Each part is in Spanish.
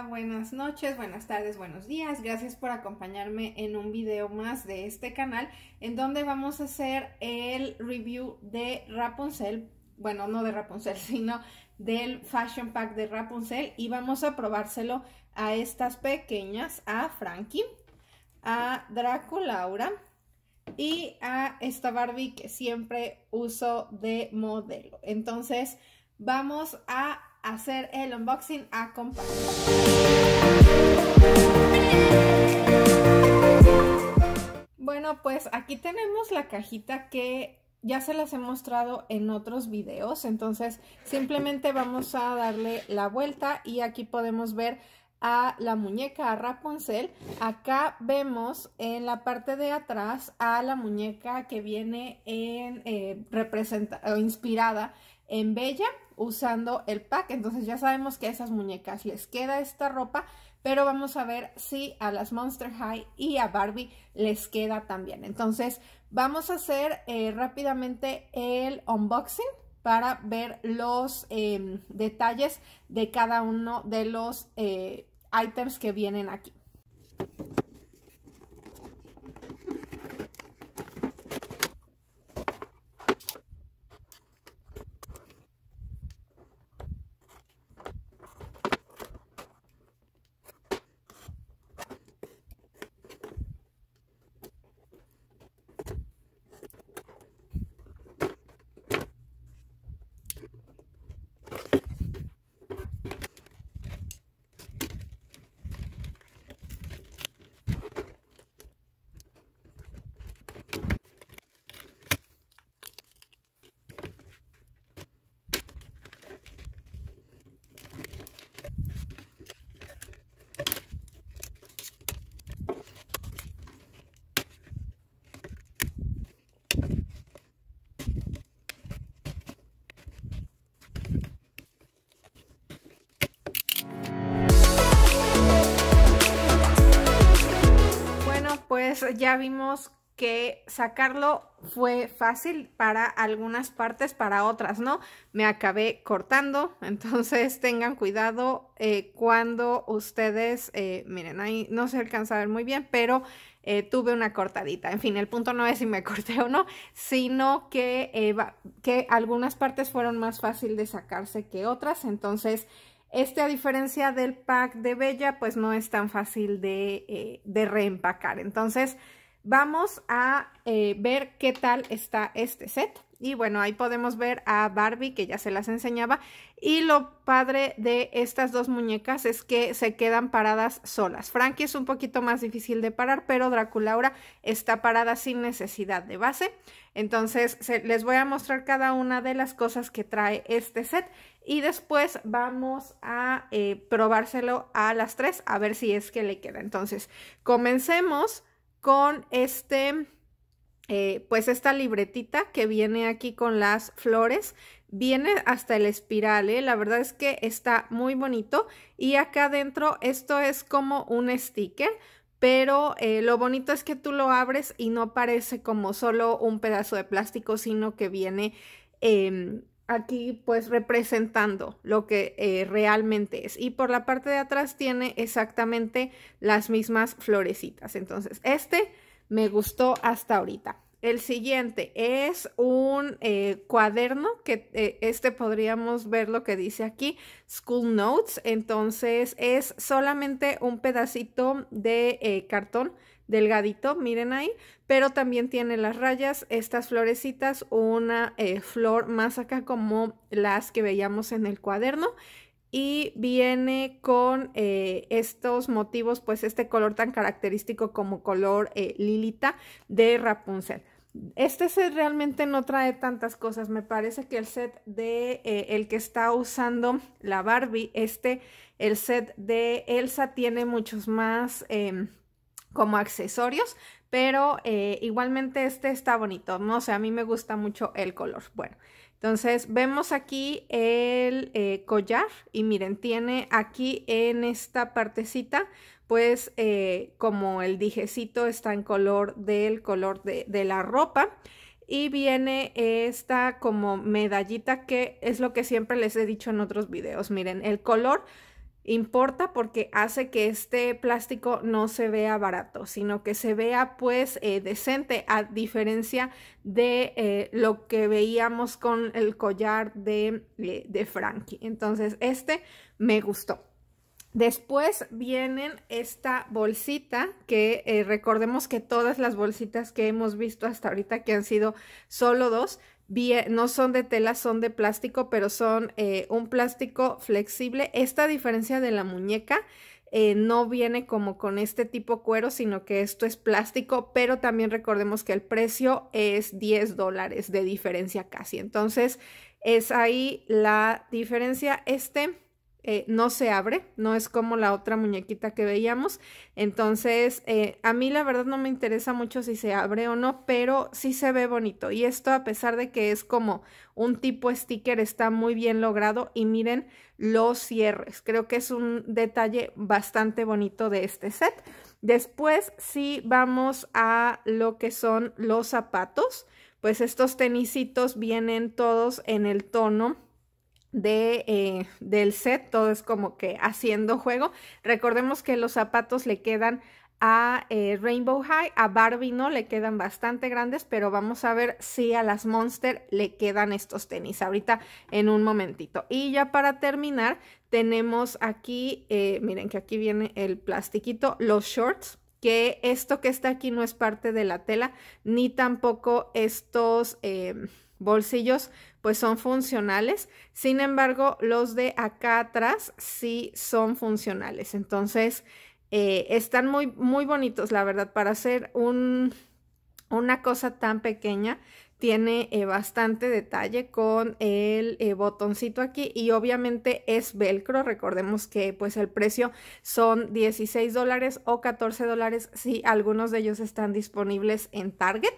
buenas noches, buenas tardes, buenos días. Gracias por acompañarme en un video más de este canal en donde vamos a hacer el review de Rapunzel. Bueno, no de Rapunzel, sino del Fashion Pack de Rapunzel y vamos a probárselo a estas pequeñas, a Frankie, a Draculaura y a esta Barbie que siempre uso de modelo. Entonces, vamos a hacer el unboxing a Bueno, pues aquí tenemos la cajita que ya se las he mostrado en otros videos, entonces simplemente vamos a darle la vuelta y aquí podemos ver a la muñeca a Rapunzel. Acá vemos en la parte de atrás a la muñeca que viene en, eh, o inspirada en Bella usando el pack. Entonces ya sabemos que a esas muñecas les queda esta ropa, pero vamos a ver si a las Monster High y a Barbie les queda también. Entonces vamos a hacer eh, rápidamente el unboxing para ver los em, detalles de cada uno de los eh, items que vienen aquí. ya vimos que sacarlo fue fácil para algunas partes, para otras no. Me acabé cortando, entonces tengan cuidado eh, cuando ustedes, eh, miren, ahí no se alcanza a ver muy bien, pero eh, tuve una cortadita. En fin, el punto no es si me corté o no, sino que, que algunas partes fueron más fácil de sacarse que otras, entonces... Este, a diferencia del pack de Bella, pues no es tan fácil de, eh, reempacar. Entonces, vamos a eh, ver qué tal está este set. Y bueno, ahí podemos ver a Barbie, que ya se las enseñaba. Y lo padre de estas dos muñecas es que se quedan paradas solas. Frankie es un poquito más difícil de parar, pero Draculaura está parada sin necesidad de base. Entonces, les voy a mostrar cada una de las cosas que trae este set. Y después vamos a eh, probárselo a las tres, a ver si es que le queda. Entonces, comencemos con este eh, pues esta libretita que viene aquí con las flores, viene hasta el espiral, ¿eh? la verdad es que está muy bonito y acá adentro esto es como un sticker, pero eh, lo bonito es que tú lo abres y no parece como solo un pedazo de plástico, sino que viene em, aquí pues representando lo que realmente es y por la parte de atrás tiene exactamente las mismas florecitas entonces este me gustó hasta ahorita. El siguiente es un eh, cuaderno que eh, este podríamos ver lo que dice aquí, School Notes. Entonces es solamente un pedacito de eh, cartón delgadito, miren ahí, pero también tiene las rayas, estas florecitas, una flor más acá como las que veíamos en el cuaderno y viene con eh, estos motivos, pues este color tan característico como color eh, lilita de Rapunzel. Este set realmente no trae tantas cosas, me parece que el set de eh, el que está usando la Barbie, este, el set de Elsa tiene muchos más em, como accesorios, pero igualmente este está bonito, no o sé, sea, a mí me gusta mucho el color. Bueno, entonces vemos aquí el eh, collar y miren, tiene aquí en esta partecita, pues eh, como el dijecito está en color del color de, de la ropa y viene esta como medallita que es lo que siempre les he dicho en otros videos. Miren, el color importa porque hace que este plástico no se vea barato, sino que se vea pues eh, decente a diferencia de eh, lo que veíamos con el collar de, eh, de Frankie. Entonces este me gustó. Después vienen esta bolsita que recordemos que todas las bolsitas que hemos visto hasta ahorita que han sido solo dos no son de tela, son de plástico, pero son eh, un plástico flexible. Esta diferencia de la muñeca eh, no viene como con este tipo cuero, sino que esto es plástico, pero también recordemos que el precio es 10 dólares de diferencia casi. Entonces, es ahí la diferencia. Este eh, no se abre, no es como la otra muñequita que veíamos. Entonces, eh, a mí la verdad no me interesa mucho si se abre o no, pero sí se ve bonito. Y esto a pesar de que es como un tipo sticker, está muy bien logrado. Y miren los cierres, creo que es un detalle bastante bonito de este set. Después, sí vamos a lo que son los zapatos, pues estos tenisitos vienen todos en el tono de, eh, del set, todo es como que haciendo juego. Recordemos que los zapatos le quedan a eh, Rainbow High, a Barbie no le quedan bastante grandes, pero vamos a ver si a las Monster le quedan estos tenis ahorita en un momentito. Y ya para terminar, tenemos aquí, eh, miren que aquí viene el plastiquito, los shorts, que esto que está aquí no es parte de la tela, ni tampoco estos bolsillos pues son funcionales. Sin embargo, los de acá atrás sí son funcionales. Entonces, eh, están muy, muy bonitos, la verdad, para hacer un, una cosa tan pequeña. Tiene eh, bastante detalle con el eh, botoncito aquí y obviamente es velcro. Recordemos que pues el precio son 16 dólares o 14 dólares si algunos de ellos están disponibles en Target.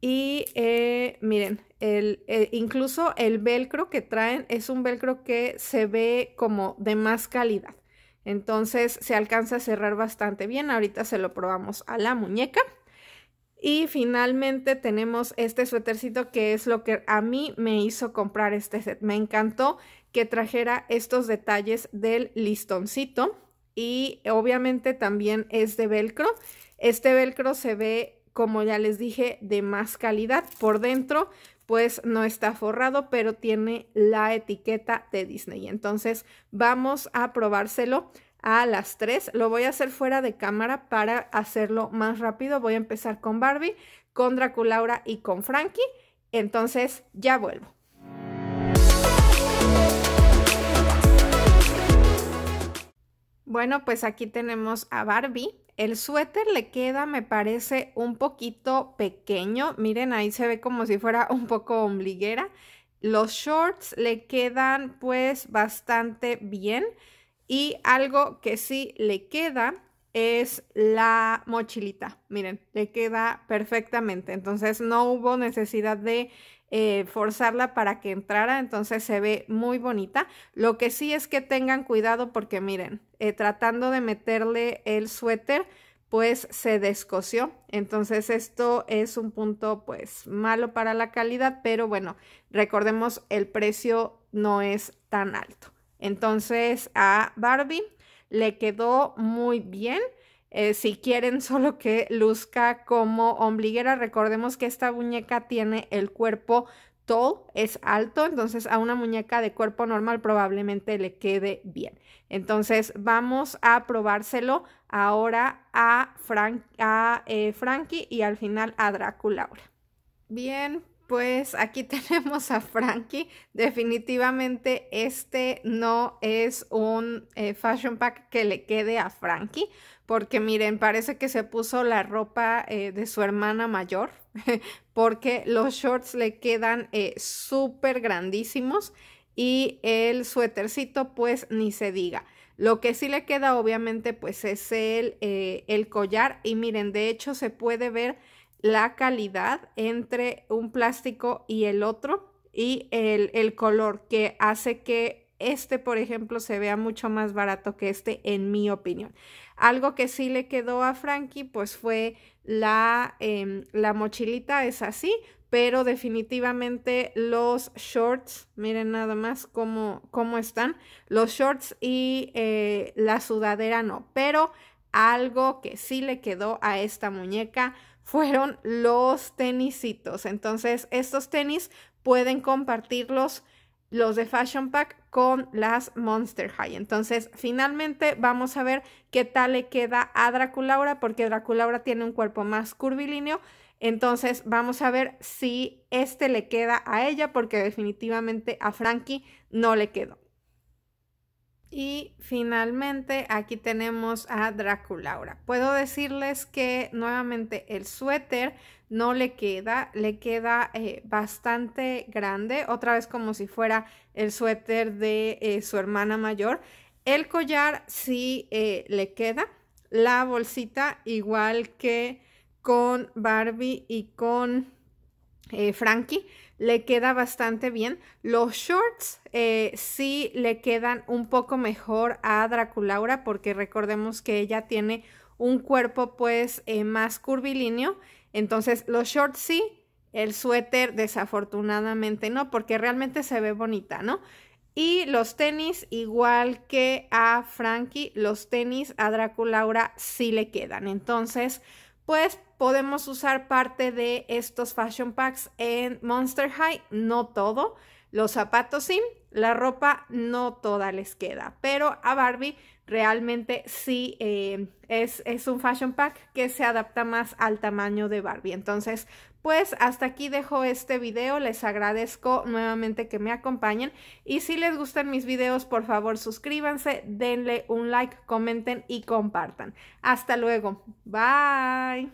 Y eh, miren, el, eh, incluso el velcro que traen es un velcro que se ve como de más calidad. Entonces se alcanza a cerrar bastante bien. Ahorita se lo probamos a la muñeca. Y finalmente tenemos este suétercito que es lo que a mí me hizo comprar este set. Me encantó que trajera estos detalles del listoncito y obviamente también es de velcro. Este velcro se ve como ya les dije, de más calidad. Por dentro, pues no está forrado, pero tiene la etiqueta de Disney. Entonces, vamos a probárselo a las tres. Lo voy a hacer fuera de cámara para hacerlo más rápido. Voy a empezar con Barbie, con Draculaura y con Frankie. Entonces, ya vuelvo. Bueno, pues aquí tenemos a Barbie. El suéter le queda, me parece, un poquito pequeño. Miren, ahí se ve como si fuera un poco ombliguera. Los shorts le quedan pues bastante bien. Y algo que sí le queda es la mochilita. Miren, le queda perfectamente. Entonces no hubo necesidad de eh, forzarla para que entrara, entonces se ve muy bonita. Lo que sí es que tengan cuidado porque miren, eh, tratando de meterle el suéter, pues se descoció. Entonces esto es un punto pues malo para la calidad, pero bueno, recordemos el precio no es tan alto. Entonces a Barbie le quedó muy bien. Eh, si quieren solo que luzca como ombliguera, recordemos que esta muñeca tiene el cuerpo tall, es alto, entonces a una muñeca de cuerpo normal probablemente le quede bien. Entonces vamos a probárselo ahora a, eh, Frankie y al final a Drácula Bien, pues aquí tenemos a Frankie. Definitivamente este no es un eh, fashion pack que le quede a Frankie, porque miren, parece que se puso la ropa eh, de su hermana mayor, porque los shorts le quedan eh, súper grandísimos y el suétercito pues ni se diga. Lo que sí le queda obviamente pues es el, el collar y miren, de hecho se puede ver la calidad entre un plástico y el otro y el, color que hace que este, por ejemplo, se vea mucho más barato que este, en mi opinión. Algo que sí le quedó a Frankie, pues fue la, em, la mochilita, es así, pero definitivamente los shorts, miren nada más cómo, cómo están, los shorts y eh, la sudadera no, pero algo que sí le quedó a esta muñeca fueron los tenisitos. Entonces, estos tenis pueden compartirlos los de Fashion Pack con las Monster High. Entonces, finalmente vamos a ver qué tal le queda a Draculaura, porque Draculaura tiene un cuerpo más curvilíneo. Entonces, vamos a ver si este le queda a ella, porque definitivamente a Frankie no le quedó. Y finalmente aquí tenemos a Draculaura. Puedo decirles que nuevamente el suéter no le queda, le queda eh, bastante grande, otra vez como si fuera el suéter de eh, su hermana mayor. El collar sí eh, le queda, la bolsita igual que con Barbie y con eh, Frankie le queda bastante bien. Los shorts eh, sí le quedan un poco mejor a Draculaura porque recordemos que ella tiene un cuerpo pues eh, más curvilíneo. Entonces los shorts sí, el suéter desafortunadamente no porque realmente se ve bonita, ¿no? Y los tenis, igual que a Frankie, los tenis a Draculaura sí le quedan. Entonces, pues podemos usar parte de estos fashion packs en Monster High, no todo. Los zapatos sí, la ropa no toda les queda, pero a Barbie realmente sí eh, es, es, un fashion pack que se adapta más al tamaño de Barbie. Entonces, pues hasta aquí dejo este video. Les agradezco nuevamente que me acompañen. Y si les gustan mis videos, por favor suscríbanse, denle un like, comenten y compartan. Hasta luego. Bye.